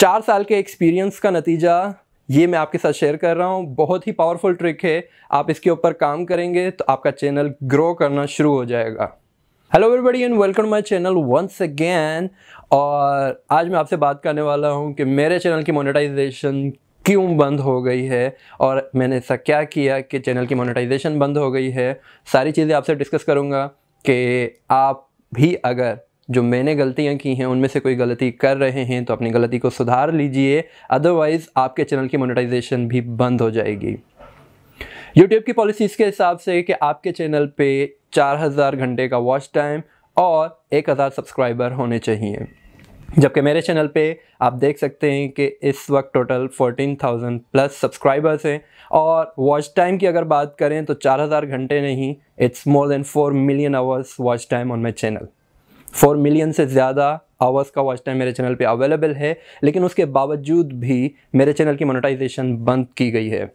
चार साल के एक्सपीरियंस का नतीजा ये मैं आपके साथ शेयर कर रहा हूँ बहुत ही पावरफुल ट्रिक है आप इसके ऊपर काम करेंगे तो आपका चैनल ग्रो करना शुरू हो जाएगा hello everybody and welcome my channel once again और आज मैं आपसे बात करने वाला हूँ कि मेरे चैनल की मोनेटाइजेशन क्यों बंद हो गई है और मैंने ऐसा क्या किया कि चैनल की मोनेटाइजेशन बंद हो गई है सारी चीज़ें आपसे डिस्कस करूँगा कि आप भी अगर जो मैंने गलतियाँ की हैं उनमें से कोई गलती कर रहे हैं तो अपनी गलती को सुधार लीजिए अदरवाइज़ आपके चैनल की मोनेटाइजेशन भी बंद हो जाएगी यूट्यूब की पॉलिसी इसके हिसाब से कि आपके चैनल पे 4000 घंटे का वॉच टाइम और 1000 सब्सक्राइबर होने चाहिए जबकि मेरे चैनल पे आप देख सकते हैं कि इस वक्त टोटल 14,000 प्लस सब्सक्राइबर्स हैं और वॉच टाइम की अगर बात करें तो 4,000 घंटे नहीं it's more than 4 million hours watch time on my channel four million से ज़्यादा आवर्स का वॉच टाइम मेरे चैनल पे अवेलेबल है लेकिन उसके बावजूद भी मेरे चैनल की मोनेटाइजेशन बंद की गई है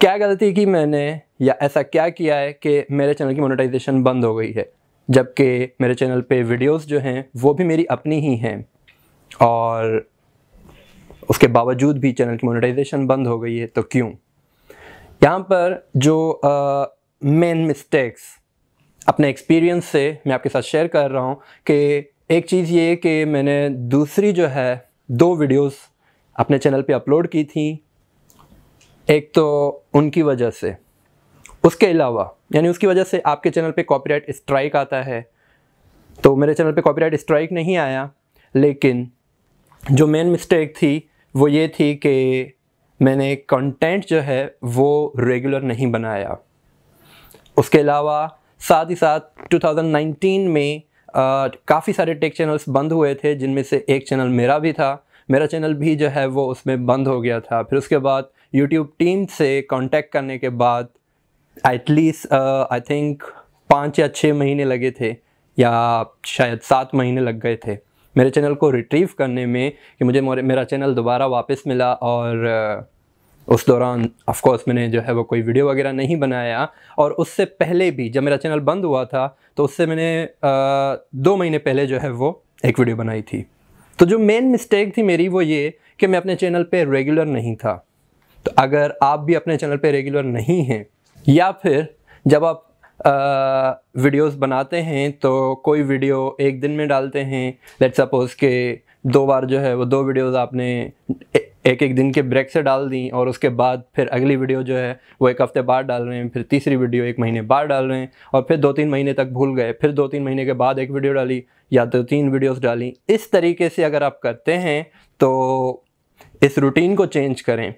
क्या गलती की मैंने या ऐसा क्या किया है कि मेरे चैनल की मोनेटाइजेशन बंद हो गई है जबकि मेरे चैनल पे वीडियोस जो हैं वो भी मेरी अपनी ही हैं और उसके बावजूद भी चैनल की मोनेटाइजेशन बंद हो गई है तो क्यों यहाँ पर जो मेन uh, मिस्टेक्स अपने एक्सपीरियंस से मैं आपके साथ शेयर कर रहा हूँ कि एक चीज़ ये कि मैंने दूसरी जो है दो वीडियोस अपने चैनल पे अपलोड की थी एक तो उनकी वजह से उसके अलावा यानी उसकी वजह से आपके चैनल पे कॉपीराइट स्ट्राइक आता है तो मेरे चैनल पे कॉपीराइट स्ट्राइक नहीं आया लेकिन जो मेन मिस्टेक थी वो ये थी कि मैंने कंटेंट जो है वो रेगुलर नहीं बनाया उसके अलावा साथ ही साथ 2019 में काफ़ी सारे टेक चैनल्स बंद हुए थे जिनमें से एक चैनल मेरा भी था मेरा चैनल भी जो है वो उसमें बंद हो गया था फिर उसके बाद यूट्यूब टीम से कांटेक्ट करने के बाद एटलीस्ट आई थिंक पाँच या छः महीने लगे थे या शायद सात महीने लग गए थे मेरे चैनल को रिट्रीव करने में कि मुझे मेरा चैनल दोबारा वापस मिला और uh, उस दौरान ऑफकोर्स मैंने जो है वो कोई वीडियो वगैरह नहीं बनाया और उससे पहले भी जब मेरा चैनल बंद हुआ था तो उससे मैंने दो महीने पहले जो है वो एक वीडियो बनाई थी तो जो मेन मिस्टेक थी मेरी वो ये कि मैं अपने चैनल पे रेगुलर नहीं था तो अगर आप भी अपने चैनल पे रेगुलर नहीं हैं या फिर जब आप वीडियोस बनाते हैं तो कोई वीडियो एक दिन में डालते हैं लेट सपोज़ के दो बार जो है वो दो वीडियोस आपने एक एक दिन के ब्रेक से डाल दी और उसके बाद फिर अगली वीडियो जो है वो एक हफ्ते बाद डाल रहे हैं फिर तीसरी वीडियो एक महीने बाद डाल रहे हैं और फिर दो तीन महीने तक भूल गए फिर दो तीन महीने के बाद एक वीडियो डाली या दो तो तीन वीडियोस डाली इस तरीके से अगर आप करते हैं तो इस रूटीन को चेंज करें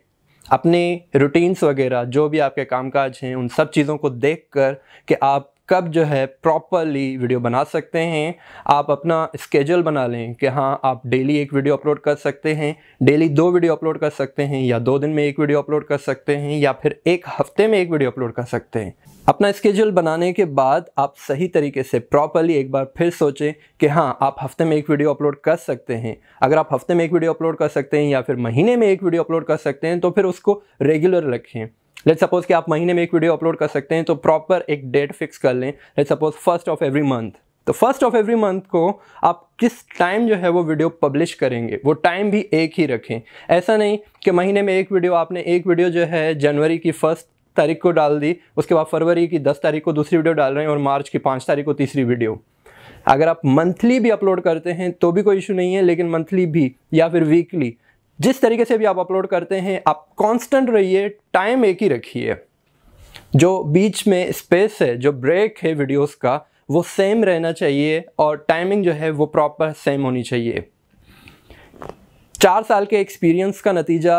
अपने रूटीन्स वगैरह जो भी आपके कामकाज हैं उन सब चीज़ों को देख कर कि आप कब जो है प्रॉपरली वीडियो बना सकते हैं आप अपना स्केजल बना लें कि हाँ आप डेली एक वीडियो अपलोड कर सकते हैं डेली दो वीडियो अपलोड कर सकते हैं या दो दिन में एक वीडियो अपलोड कर सकते हैं या फिर एक हफ्ते में एक वीडियो अपलोड कर सकते हैं अपना स्केजल बनाने के बाद आप सही तरीके से प्रॉपरली एक बार फिर सोचें कि हाँ आप हफ्ते में एक वीडियो अपलोड कर सकते हैं अगर आप हफ्ते में एक वीडियो अपलोड कर सकते हैं या फिर महीने में एक वीडियो अपलोड कर सकते हैं तो फिर उसको रेगुलर रखें लेट सपोज कि आप महीने में एक वीडियो अपलोड कर सकते हैं तो प्रॉपर एक डेट फिक्स कर लें let suppose first of every month तो फर्स्ट ऑफ एवरी मंथ को आप किस टाइम जो है वो वीडियो पब्लिश करेंगे वो टाइम भी एक ही रखें ऐसा नहीं कि महीने में एक वीडियो आपने एक वीडियो जो है जनवरी की फर्स्ट तारीख को डाल दी उसके बाद फरवरी की दस तारीख को दूसरी वीडियो डाल रहे हैं और मार्च की पाँच तारीख को तीसरी वीडियो अगर आप मंथली भी अपलोड करते हैं तो भी कोई इशू नहीं है लेकिन मंथली भी या फिर वीकली जिस तरीके से भी आप अपलोड करते हैं आप कांस्टेंट रहिए टाइम एक ही रखिए जो बीच में स्पेस है जो ब्रेक है वीडियोस का वो सेम रहना चाहिए और टाइमिंग जो है वो प्रॉपर सेम होनी चाहिए चार साल के एक्सपीरियंस का नतीजा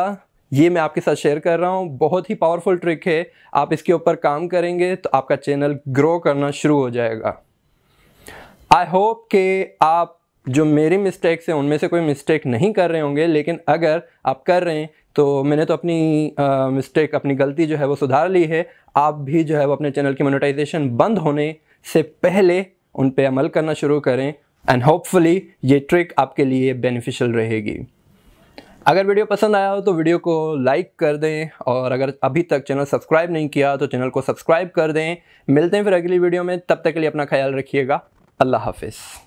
ये मैं आपके साथ शेयर कर रहा हूँ बहुत ही पावरफुल ट्रिक है आप इसके ऊपर काम करेंगे तो आपका चैनल ग्रो करना शुरू हो जाएगा आई होप कि आप जो मेरी मिस्टेक्स हैं उनमें से कोई मिस्टेक नहीं कर रहे होंगे लेकिन अगर आप कर रहे हैं तो मैंने तो अपनी मिस्टेक अपनी गलती जो है वो सुधार ली है आप भी जो है वो अपने चैनल की मोनेटाइजेशन बंद होने से पहले उन पर अमल करना शुरू करें एंड होपफुली ये ट्रिक आपके लिए बेनिफिशियल रहेगी अगर वीडियो पसंद आया हो तो वीडियो को लाइक कर दें और अगर अभी तक चैनल सब्सक्राइब नहीं किया तो चैनल को सब्सक्राइब कर दें मिलते हैं फिर अगली वीडियो में तब तक के लिए अपना ख्याल रखिएगा अल्लाह हाफिज़